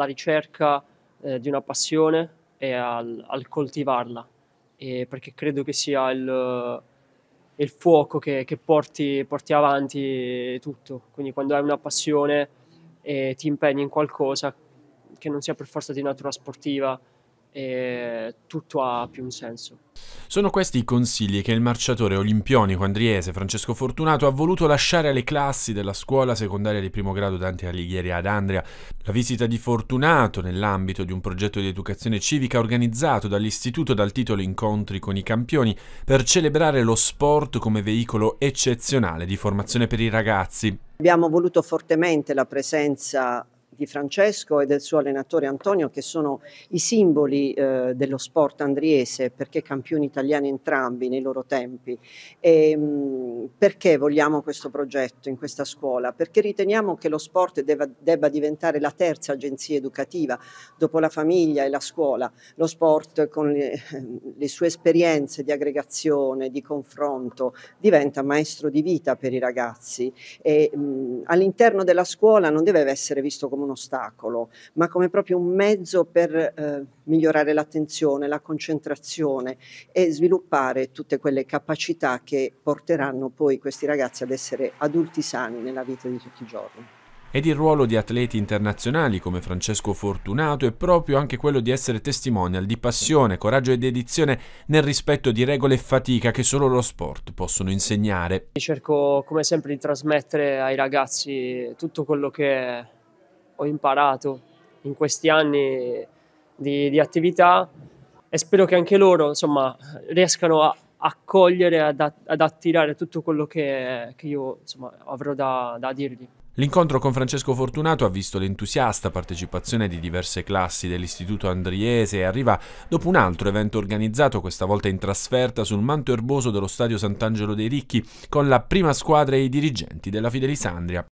alla ricerca eh, di una passione e al, al coltivarla, e perché credo che sia il, il fuoco che, che porti, porti, avanti tutto. Quindi quando hai una passione e ti impegni in qualcosa che non sia per forza di natura sportiva, e tutto ha più un senso. Sono questi i consigli che il marciatore olimpionico andriese Francesco Fortunato ha voluto lasciare alle classi della scuola secondaria di primo grado Dante Alighieri ad Andria. La visita di Fortunato nell'ambito di un progetto di educazione civica organizzato dall'istituto dal titolo Incontri con i campioni per celebrare lo sport come veicolo eccezionale di formazione per i ragazzi. Abbiamo voluto fortemente la presenza di Francesco e del suo allenatore Antonio, che sono i simboli eh, dello sport andriese, perché campioni italiani entrambi nei loro tempi. E, ehm, mh, perché vogliamo questo progetto in questa scuola? Perché riteniamo che lo sport debba, debba diventare la terza agenzia educativa dopo la famiglia e la scuola. Lo sport con le, le sue esperienze di aggregazione, di confronto, diventa maestro di vita per i ragazzi. E, mh, all'interno della scuola non deve essere visto come un un ostacolo, ma come proprio un mezzo per eh, migliorare l'attenzione, la concentrazione e sviluppare tutte quelle capacità che porteranno poi questi ragazzi ad essere adulti sani nella vita di tutti i giorni. Ed il ruolo di atleti internazionali come Francesco Fortunato è proprio anche quello di essere testimonial di passione, coraggio e dedizione nel rispetto di regole e fatica che solo lo sport possono insegnare. Cerco come sempre di trasmettere ai ragazzi tutto quello che ho imparato in questi anni di, di attività e spero che anche loro insomma, riescano a, a cogliere, ad, ad, attirare tutto quello che, che io insomma, avrò da, da dirgli. L'incontro con Francesco Fortunato ha visto l'entusiasta partecipazione di diverse classi dell'Istituto Andriese e arriva dopo un altro evento organizzato, questa volta in trasferta sul manto erboso dello stadio Sant'Angelo dei Ricchi, con la prima squadra e i dirigenti della Fidelisandria.